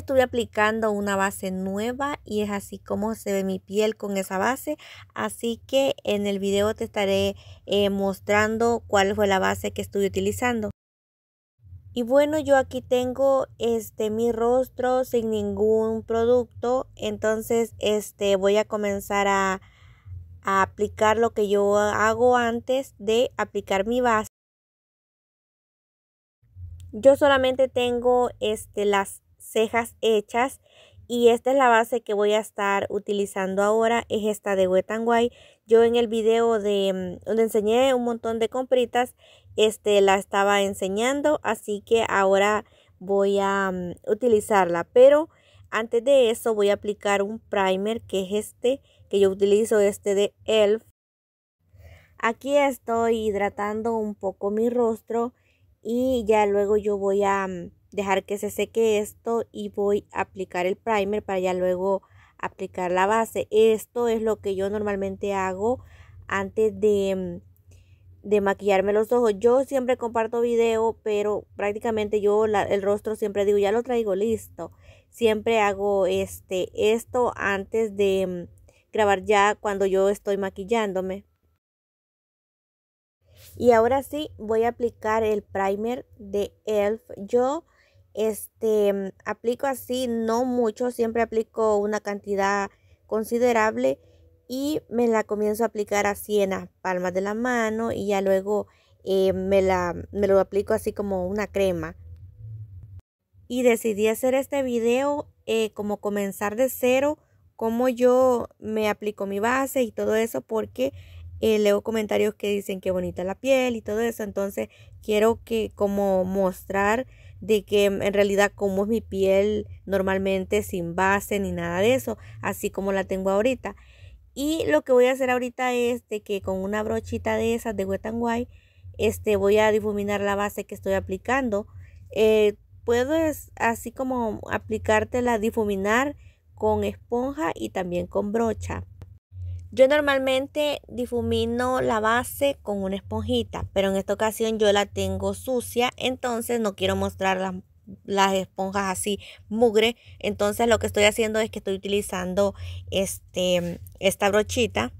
estuve aplicando una base nueva y es así como se ve mi piel con esa base. Así que en el video te estaré eh, mostrando cuál fue la base que estuve utilizando. Y bueno, yo aquí tengo este mi rostro sin ningún producto, entonces este voy a comenzar a, a aplicar lo que yo hago antes de aplicar mi base. Yo solamente tengo este las cejas hechas y esta es la base que voy a estar utilizando ahora, es esta de Wet n Wild. Yo en el video de donde mm, enseñé un montón de compritas, este la estaba enseñando, así que ahora voy a mm, utilizarla, pero antes de eso voy a aplicar un primer que es este, que yo utilizo este de ELF. Aquí estoy hidratando un poco mi rostro y ya luego yo voy a mm, dejar que se seque esto y voy a aplicar el primer para ya luego aplicar la base. Esto es lo que yo normalmente hago antes de, mm, maquillarme los ojos. Yo siempre comparto video, pero prácticamente yo el rostro siempre digo, ya lo traigo listo. Siempre hago este, esto antes de mm, grabar ya cuando yo estoy maquillándome. Y ahora sí voy a aplicar el primer de ELF. Yo este, aplico así, no mucho, siempre aplico una cantidad considerable y me la comienzo a aplicar así en las palmas de la mano y ya luego eh, me, la, me lo aplico así como una crema. Y decidí hacer este video eh, como comenzar de cero, cómo yo me aplico mi base y todo eso porque eh, leo comentarios que dicen que bonita la piel y todo eso. Entonces quiero que como mostrar de que mm, en realidad como es mi piel normalmente sin base ni nada de eso, así como la tengo ahorita. Y lo que voy a hacer ahorita es de que con una brochita de esas de Wet n Wild este, voy a difuminar la base que estoy aplicando. Eh, puedes así como aplicártela, difuminar con esponja y también con brocha. Yo normalmente difumino la base con una esponjita, pero en esta ocasión yo la tengo sucia, entonces no quiero mostrar las, esponjas así mugre. Entonces lo que estoy haciendo es que estoy utilizando este, esta brochita.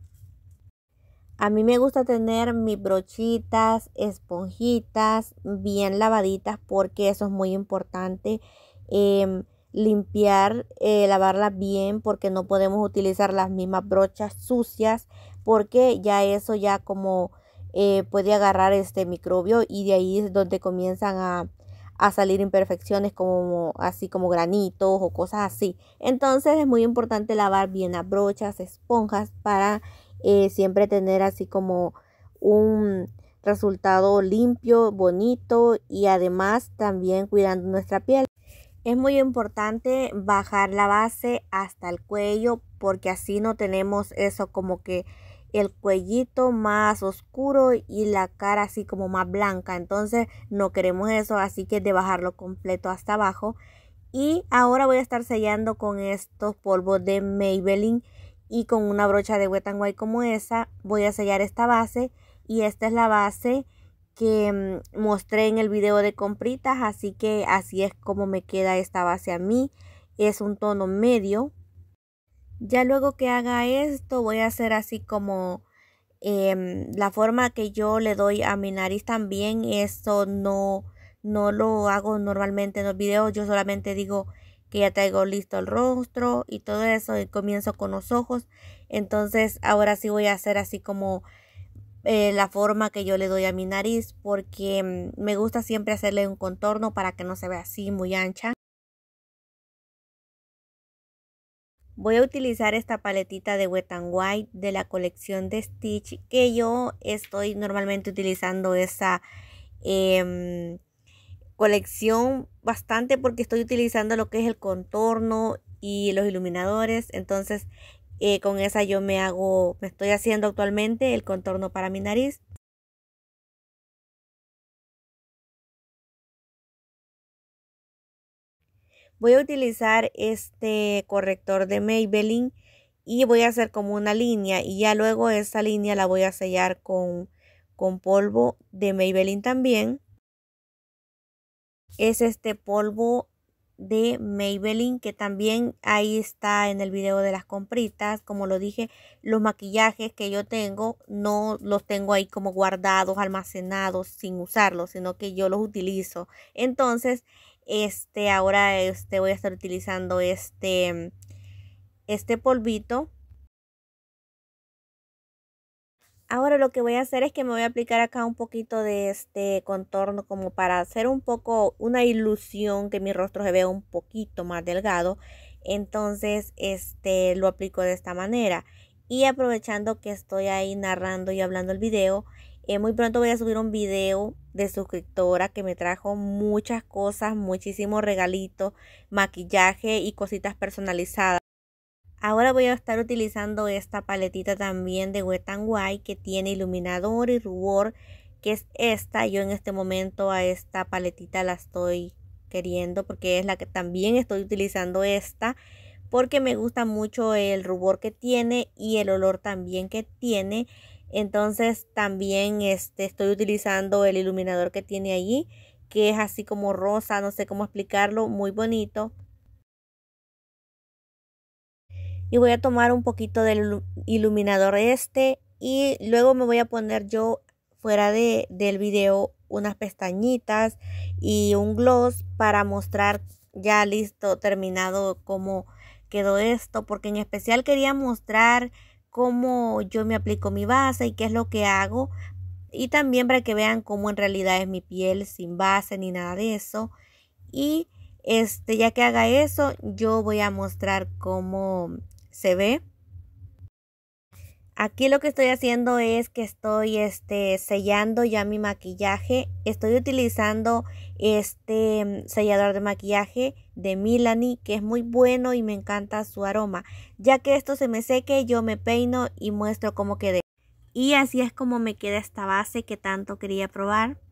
A mí me gusta tener mis brochitas, esponjitas bien lavaditas porque eso es muy importante. Em, limpiar, eh, lavarla lavarlas bien porque no podemos utilizar las mismas brochas sucias porque ya eso ya como eh, puede agarrar este microbio y de ahí es donde comienzan a, salir imperfecciones como así como granitos o cosas así. Entonces es muy importante lavar bien las brochas, esponjas para eh, siempre tener así como un resultado limpio, bonito y además también cuidando nuestra piel. Es muy importante bajar la base hasta el cuello porque así no tenemos eso como que el cuellito más oscuro y la cara así como más blanca. Entonces no queremos eso, así que de bajarlo completo hasta abajo. Y ahora voy a estar sellando con estos polvos de Maybelline y con una brocha de wet n Wild como esa voy a sellar esta base y esta es la base que mm, mostré en el video de compritas. Así que así es como me queda esta base a mí. Es un tono medio. Ya luego que haga esto voy a hacer así como em, la forma que yo le doy a mi nariz también. eso no, no lo hago normalmente en los videos. Yo solamente digo que ya traigo listo el rostro y todo eso. Y comienzo con los ojos. Entonces ahora sí voy a hacer así como eh, la forma que yo le doy a mi nariz porque mm, me gusta siempre hacerle un contorno para que no se vea así muy ancha. Voy a utilizar esta paletita de Wet n White de la colección de Stitch que yo estoy normalmente utilizando esa em, colección bastante porque estoy utilizando lo que es el contorno y los iluminadores. Entonces eh, con esa yo me hago, me estoy haciendo actualmente el contorno para mi nariz. Voy a utilizar este corrector de Maybelline y voy a hacer como una línea y ya luego esa línea la voy a sellar con, con polvo de Maybelline también. Es este polvo de Maybelline que también ahí está en el video de las compritas como lo dije los maquillajes que yo tengo no los tengo ahí como guardados almacenados sin usarlos sino que yo los utilizo entonces este ahora este voy a estar utilizando este este polvito Ahora lo que voy a hacer es que me voy a aplicar acá un poquito de este contorno como para hacer un poco una ilusión que mi rostro se vea un poquito más delgado. Entonces este lo aplico de esta manera. Y aprovechando que estoy ahí narrando y hablando el video, eh, muy pronto voy a subir un video de suscriptora que me trajo muchas cosas, muchísimos regalitos, maquillaje y cositas personalizadas. Ahora voy a estar utilizando esta paletita también de Wet n Wild que tiene iluminador y rubor, que es esta. Yo en este momento a esta paletita la estoy queriendo porque es la que también estoy utilizando esta porque me gusta mucho el rubor que tiene y el olor también que tiene. Entonces también este, estoy utilizando el iluminador que tiene allí, que es así como rosa, no sé cómo explicarlo, muy bonito y voy a tomar un poquito del iluminador este y luego me voy a poner yo fuera del video unas pestañitas y un gloss para mostrar ya listo, terminado cómo quedó esto, porque en especial quería mostrar cómo yo me aplico mi base y qué es lo que hago y también para que vean cómo en realidad es mi piel sin base ni nada de eso y este ya que haga eso yo voy a mostrar cómo ¿Se ve? Aquí lo que estoy haciendo es que estoy este, sellando ya mi maquillaje. Estoy utilizando este mm, sellador de maquillaje de Milani que es muy bueno y me encanta su aroma. Ya que esto se me seque yo me peino y muestro cómo quedé. Y así es como me queda esta base que tanto quería probar.